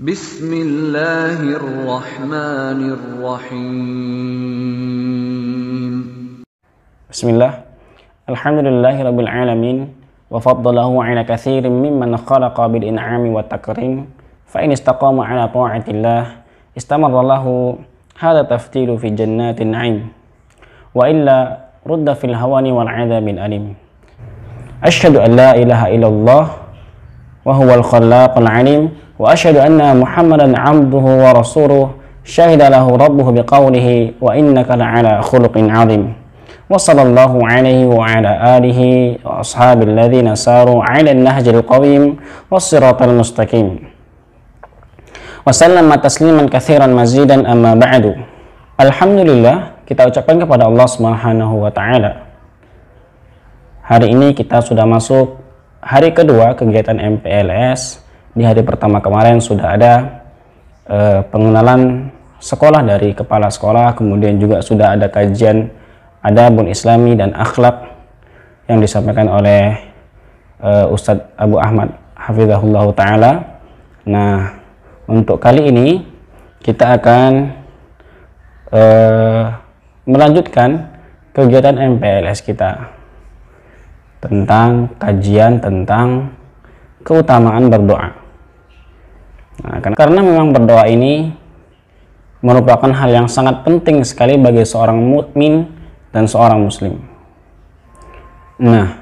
بسم الله الرحمن الرحيم بسم الله الحمد لله رب العالمين وفضله على كثير ممن خلق بالإنعام والتكريم فإن استقام على طاعة الله استمر له هذا تفتيل في جنات النعيم وإلا رد في الهوان والعذاب الأليم أشهد أن لا إله إلا الله وهو الخلاق العليم وأشهد أن محمدا عبده ورسوله شهد له ربه بقوله وإنك لعلى خلق عظيم وصلى الله عليه وعلى آله وأصحاب الذين ساروا على النهج القويم والصراط المستقيم وسلم تسليما كثيرا مزيدا أما بعد الحمد لله kita ucapkan kepada Allah Subhanahu wa taala. Hari ini kita sudah masuk hari kedua kegiatan MPLS di hari pertama kemarin sudah ada eh, pengenalan sekolah dari kepala sekolah kemudian juga sudah ada kajian adabun islami dan akhlak yang disampaikan oleh eh, Ustadz Abu Ahmad Hafizahullah Ta'ala nah untuk kali ini kita akan eh, melanjutkan kegiatan MPLS kita tentang kajian tentang keutamaan berdoa. Nah, kan- karena memang berdoa ini merupakan hal yang sangat penting sekali bagi seorang mukmin dan seorang muslim. Nah,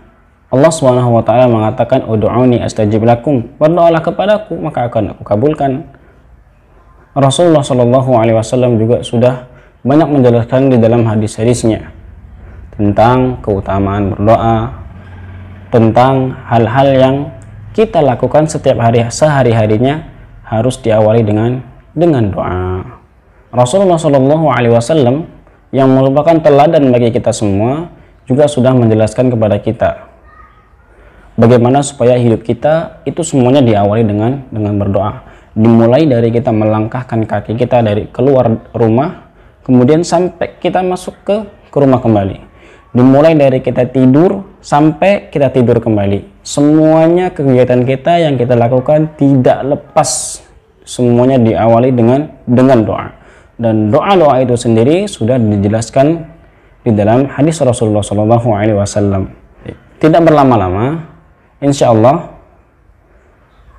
Allah Subhanahu wa taala mengatakan ud'uni astajib lakum, berdoalah kepadaku maka akan aku kabulkan. Rasulullah Shallallahu alaihi wasallam juga sudah banyak menjelaskan di dalam hadis-hadisnya tentang keutamaan berdoa, tentang hal-hal yang kita lakukan setiap hari sehari-harinya harus diawali dengan dengan doa. Rasulullah Shallallahu Alaihi Wasallam yang merupakan teladan bagi kita semua juga sudah menjelaskan kepada kita bagaimana supaya hidup kita itu semuanya diawali dengan dengan berdoa. Dimulai dari kita melangkahkan kaki kita dari keluar rumah, kemudian sampai kita masuk ke ke rumah kembali dimulai dari kita tidur sampai kita tidur kembali semuanya kegiatan kita yang kita lakukan tidak lepas semuanya diawali dengan dengan doa dan doa doa itu sendiri sudah dijelaskan di dalam hadis Rasulullah Shallallahu Alaihi Wasallam tidak berlama-lama insya Allah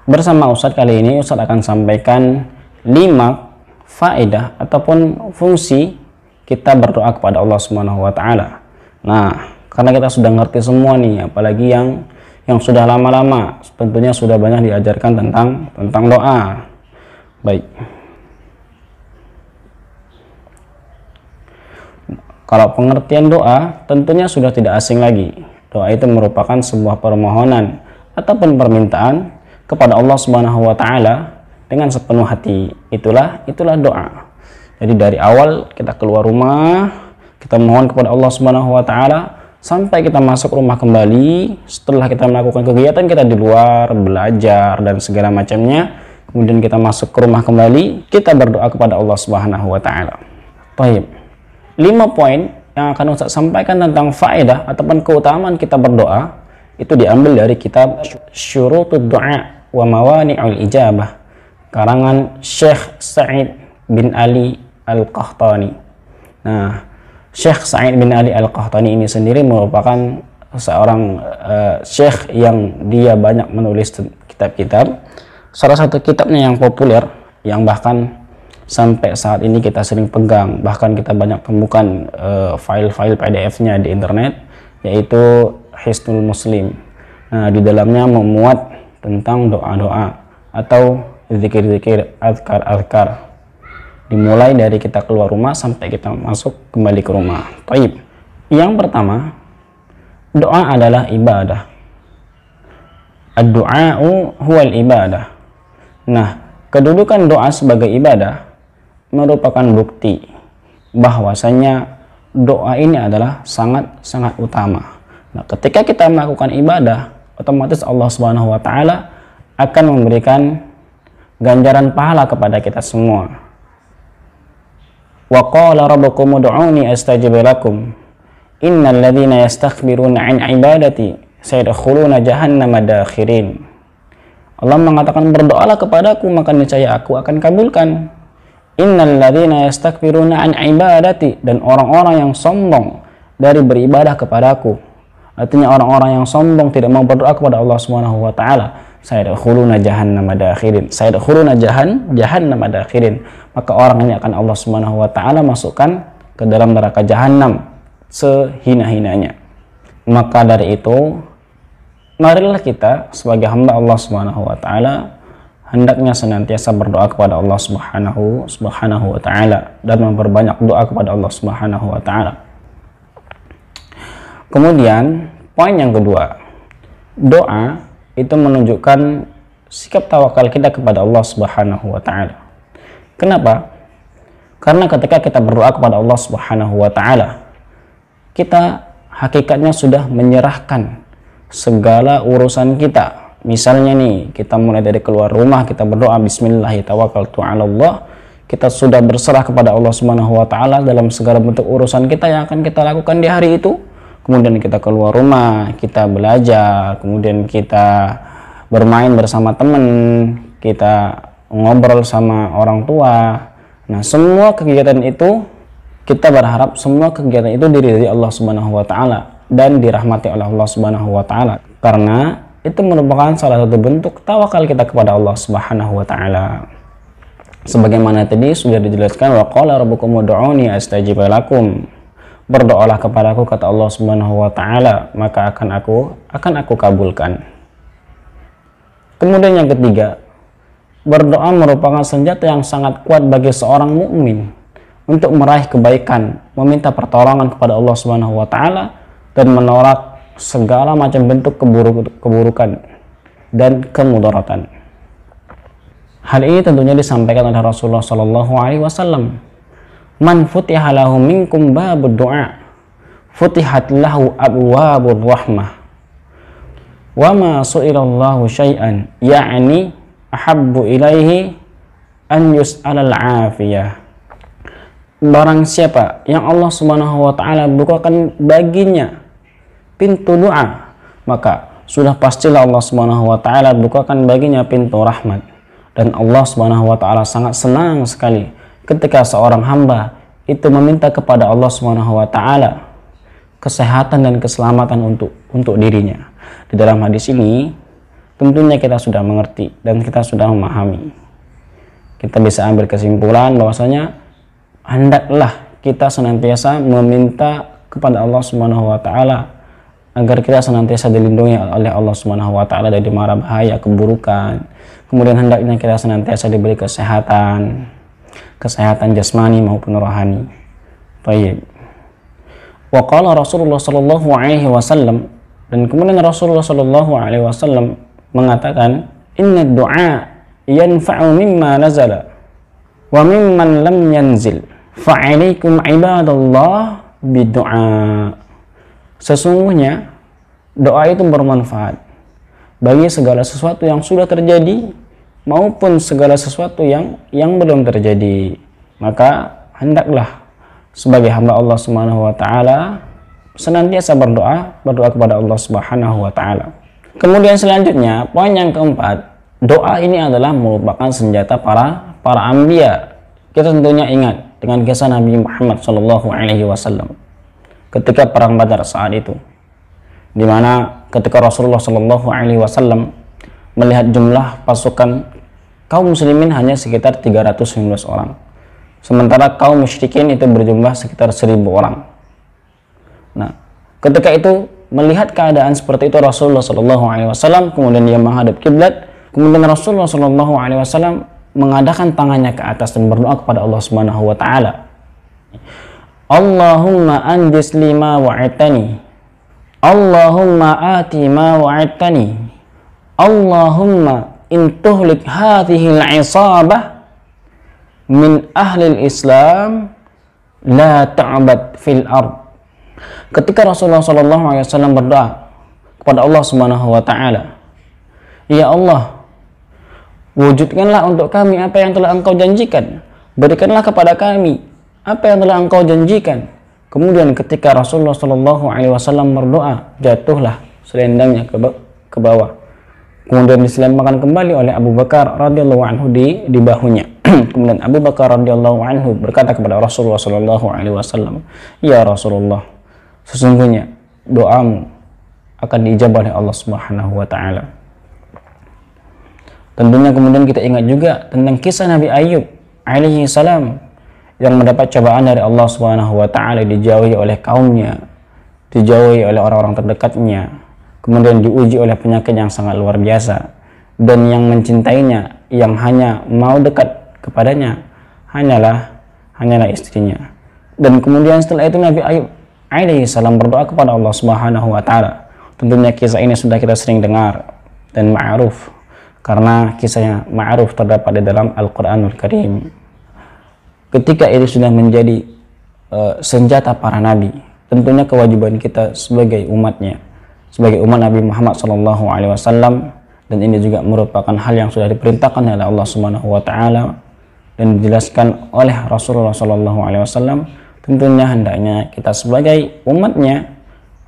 bersama Ustadz kali ini Ustadz akan sampaikan lima faedah ataupun fungsi kita berdoa kepada Allah Subhanahu wa taala. Nah, karena kita sudah ngerti semua nih, apalagi yang yang sudah lama-lama, tentunya sudah banyak diajarkan tentang tentang doa. Baik. Kalau pengertian doa tentunya sudah tidak asing lagi. Doa itu merupakan sebuah permohonan ataupun permintaan kepada Allah Subhanahu wa taala dengan sepenuh hati. Itulah itulah doa. Jadi dari awal kita keluar rumah kita mohon kepada Allah Subhanahu wa taala sampai kita masuk rumah kembali setelah kita melakukan kegiatan kita di luar belajar dan segala macamnya kemudian kita masuk ke rumah kembali kita berdoa kepada Allah Subhanahu wa taala. Baik. 5 poin yang akan Ustaz sampaikan tentang faedah ataupun keutamaan kita berdoa itu diambil dari kitab Syurutud Du'a wa Mawani'ul Ijabah karangan Syekh Sa'id bin Ali Al-Qahtani. Nah, Syekh Sa'id bin Ali Al-Qahtani ini sendiri merupakan seorang uh, eh, syekh yang dia banyak menulis kitab-kitab. Salah satu kitabnya yang populer yang bahkan sampai saat ini kita sering pegang, bahkan kita banyak temukan uh, file-file PDF-nya di internet yaitu Hisnul Muslim. Nah, di dalamnya memuat tentang doa-doa atau zikir-zikir, azkar-azkar dimulai dari kita keluar rumah sampai kita masuk kembali ke rumah. Taib. Yang pertama, doa adalah ibadah. Ad-du'a'u huwal ibadah. Nah, kedudukan doa sebagai ibadah merupakan bukti bahwasanya doa ini adalah sangat-sangat utama. Nah, ketika kita melakukan ibadah, otomatis Allah Subhanahu wa taala akan memberikan ganjaran pahala kepada kita semua wa qala rabbukum ud'uni astajib lakum innal ladzina yastakbiruna an ibadati sayadkhuluna jahannama dakhirin Allah mengatakan berdoalah kepadaku maka niscaya aku akan kabulkan innal ladzina yastakbiruna an ibadati dan orang-orang yang sombong dari beribadah kepadaku artinya orang-orang yang sombong tidak mau berdoa kepada Allah Subhanahu wa taala sayadkhuluna jahannama dakhirin sayadkhuluna jahan jahannama dakhirin maka orang ini akan Allah Subhanahu wa taala masukkan ke dalam neraka jahanam sehina-hinanya maka dari itu marilah kita sebagai hamba Allah Subhanahu wa taala hendaknya senantiasa berdoa kepada Allah Subhanahu Subhanahu wa taala dan memperbanyak doa kepada Allah Subhanahu wa taala kemudian poin yang kedua doa itu menunjukkan sikap tawakal kita kepada Allah Subhanahu wa taala. Kenapa? Karena ketika kita berdoa kepada Allah Subhanahu wa taala, kita hakikatnya sudah menyerahkan segala urusan kita. Misalnya nih, kita mulai dari keluar rumah kita berdoa bismillahirrahmanirrahim kita sudah berserah kepada Allah Subhanahu wa taala dalam segala bentuk urusan kita yang akan kita lakukan di hari itu kemudian kita keluar rumah, kita belajar, kemudian kita bermain bersama teman, kita ngobrol sama orang tua. Nah, semua kegiatan itu kita berharap semua kegiatan itu diridhai Allah Subhanahu wa taala dan dirahmati oleh Allah Subhanahu wa taala karena itu merupakan salah satu bentuk tawakal kita kepada Allah Subhanahu wa taala. Sebagaimana tadi sudah dijelaskan wa qala rabbukum ud'uni astajib lakum berdoalah kepadaku kata Allah Subhanahu wa taala maka akan aku akan aku kabulkan kemudian yang ketiga berdoa merupakan senjata yang sangat kuat bagi seorang mukmin untuk meraih kebaikan meminta pertolongan kepada Allah Subhanahu wa taala dan menolak segala macam bentuk keburukan dan kemudaratan hal ini tentunya disampaikan oleh Rasulullah Shallallahu alaihi wasallam man futiha lahu minkum babu du'a futihat lahu rahmah wa ma su'ilallahu syai'an ya'ni ahabbu ilaihi an yus'alal afiyah barang siapa yang Allah Subhanahu wa taala bukakan baginya pintu doa maka sudah pastilah Allah Subhanahu wa taala bukakan baginya pintu rahmat dan Allah Subhanahu wa taala sangat senang sekali ketika seorang hamba itu meminta kepada Allah Subhanahu wa taala kesehatan dan keselamatan untuk untuk dirinya. Di dalam hadis ini tentunya kita sudah mengerti dan kita sudah memahami. Kita bisa ambil kesimpulan bahwasanya hendaklah kita senantiasa meminta kepada Allah Subhanahu wa taala agar kita senantiasa dilindungi oleh Allah Subhanahu wa taala dari mara bahaya keburukan. Kemudian hendaknya kita senantiasa diberi kesehatan, kesehatan jasmani maupun rohani. Baik. Wa qala Rasulullah sallallahu alaihi wasallam dan kemudian Rasulullah sallallahu alaihi wasallam mengatakan inna du'a yanfa'u mimma nazala wa mimman lam yanzil fa'alaikum ibadallah bidu'a sesungguhnya doa itu bermanfaat bagi segala sesuatu yang sudah terjadi maupun segala sesuatu yang yang belum terjadi maka hendaklah sebagai hamba Allah Subhanahu wa taala senantiasa berdoa berdoa kepada Allah Subhanahu wa taala kemudian selanjutnya poin yang keempat doa ini adalah merupakan senjata para para ambia kita tentunya ingat dengan kisah Nabi Muhammad Shallallahu Alaihi Wasallam ketika perang Badar saat itu di mana ketika Rasulullah Shallallahu Alaihi Wasallam melihat jumlah pasukan kaum muslimin hanya sekitar 319 orang. Sementara kaum musyrikin itu berjumlah sekitar 1000 orang. Nah, ketika itu melihat keadaan seperti itu Rasulullah Shallallahu Alaihi Wasallam kemudian dia menghadap kiblat kemudian Rasulullah Shallallahu Alaihi Wasallam mengadakan tangannya ke atas dan berdoa kepada Allah Subhanahu Wa Taala Allahumma anjis lima wa'atani Allahumma ati ma wa'atani Allahumma in tuhlik hadhihi al-isabah min ahli al-islam la ta'bad fil ard ketika Rasulullah sallallahu alaihi wasallam berdoa kepada Allah Subhanahu wa taala ya Allah wujudkanlah untuk kami apa yang telah engkau janjikan berikanlah kepada kami apa yang telah engkau janjikan kemudian ketika Rasulullah sallallahu alaihi wasallam berdoa jatuhlah selendangnya ke, ke bawah kemudian diselempangkan kembali oleh Abu Bakar radhiyallahu anhu di di bahunya kemudian Abu Bakar radhiyallahu anhu berkata kepada Rasulullah sallallahu alaihi wasallam ya Rasulullah sesungguhnya doamu akan diijabah oleh Allah Subhanahu wa taala tentunya kemudian kita ingat juga tentang kisah Nabi Ayub alaihi salam yang mendapat cobaan dari Allah Subhanahu wa taala dijauhi oleh kaumnya dijauhi oleh orang-orang terdekatnya kemudian diuji oleh penyakit yang sangat luar biasa dan yang mencintainya yang hanya mau dekat kepadanya hanyalah hanyalah istrinya dan kemudian setelah itu Nabi Ayub alaihi salam berdoa kepada Allah Subhanahu wa taala tentunya kisah ini sudah kita sering dengar dan ma'ruf karena kisahnya ma'ruf terdapat di dalam Al-Qur'anul Karim ketika ini sudah menjadi uh, senjata para nabi tentunya kewajiban kita sebagai umatnya sebagai umat Nabi Muhammad saw Alaihi Wasallam dan ini juga merupakan hal yang sudah diperintahkan oleh Allah Subhanahu Wa Taala dan dijelaskan oleh Rasulullah Sallallahu Alaihi Wasallam tentunya hendaknya kita sebagai umatnya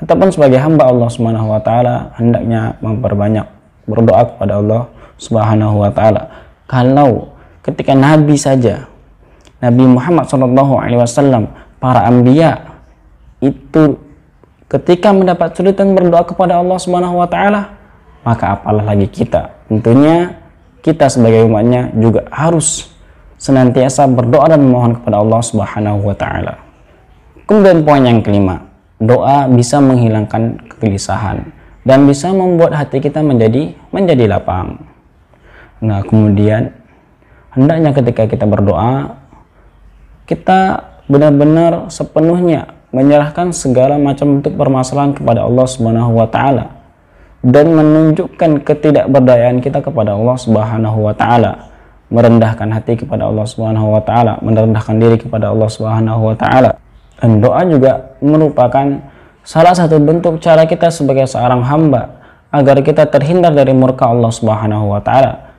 ataupun sebagai hamba Allah Subhanahu Wa Taala hendaknya memperbanyak berdoa kepada Allah Subhanahu Wa Taala kalau ketika Nabi saja Nabi Muhammad saw Alaihi Wasallam para ambia itu ketika mendapat sulitan berdoa kepada Allah Subhanahu wa taala, maka apalah lagi kita? Tentunya kita sebagai umatnya juga harus senantiasa berdoa dan memohon kepada Allah Subhanahu wa taala. Kemudian poin yang kelima, doa bisa menghilangkan kegelisahan dan bisa membuat hati kita menjadi menjadi lapang. Nah, kemudian hendaknya ketika kita berdoa kita benar-benar sepenuhnya menyerahkan segala macam bentuk permasalahan kepada Allah Subhanahu wa taala dan menunjukkan ketidakberdayaan kita kepada Allah Subhanahu wa taala, merendahkan hati kepada Allah Subhanahu wa taala, merendahkan diri kepada Allah Subhanahu wa taala. Dan doa juga merupakan salah satu bentuk cara kita sebagai seorang hamba agar kita terhindar dari murka Allah Subhanahu wa taala.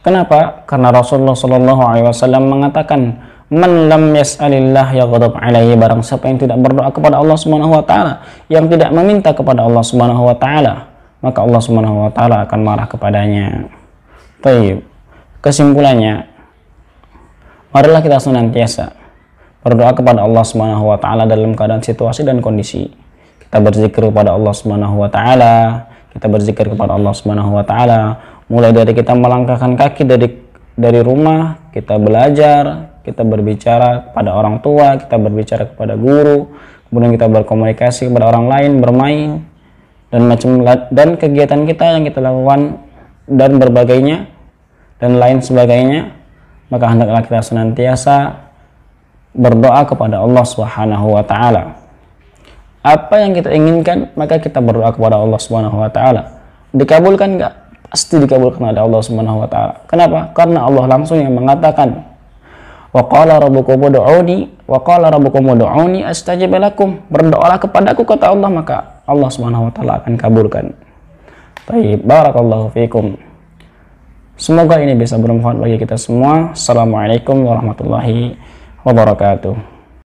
Kenapa? Karena Rasulullah Shallallahu alaihi wasallam mengatakan Man lam yas'alillah ghadab alaihi barang siapa yang tidak berdoa kepada Allah Subhanahu wa taala, yang tidak meminta kepada Allah Subhanahu wa taala, maka Allah Subhanahu wa taala akan marah kepadanya. Baik. Kesimpulannya, marilah kita senantiasa berdoa kepada Allah Subhanahu wa taala dalam keadaan situasi dan kondisi. Kita berzikir kepada Allah Subhanahu wa taala, kita berzikir kepada Allah Subhanahu wa taala, mulai dari kita melangkahkan kaki dari dari rumah, kita belajar, kita berbicara kepada orang tua, kita berbicara kepada guru, kemudian kita berkomunikasi kepada orang lain, bermain dan macam dan kegiatan kita yang kita lakukan dan berbagainya dan lain sebagainya, maka hendaklah kita senantiasa berdoa kepada Allah Subhanahu wa taala. Apa yang kita inginkan, maka kita berdoa kepada Allah Subhanahu wa taala. Dikabulkan enggak? Pasti dikabulkan oleh Allah Subhanahu wa taala. Kenapa? Karena Allah langsung yang mengatakan Wa qala rabbukum ud'uni wa qala rabbukum ud'uni astajib lakum. Berdoalah kepadaku kata Allah maka Allah Subhanahu wa taala akan kabulkan. Baik, barakallahu fiikum. Semoga ini bisa bermanfaat bagi kita semua. Assalamualaikum warahmatullahi wabarakatuh.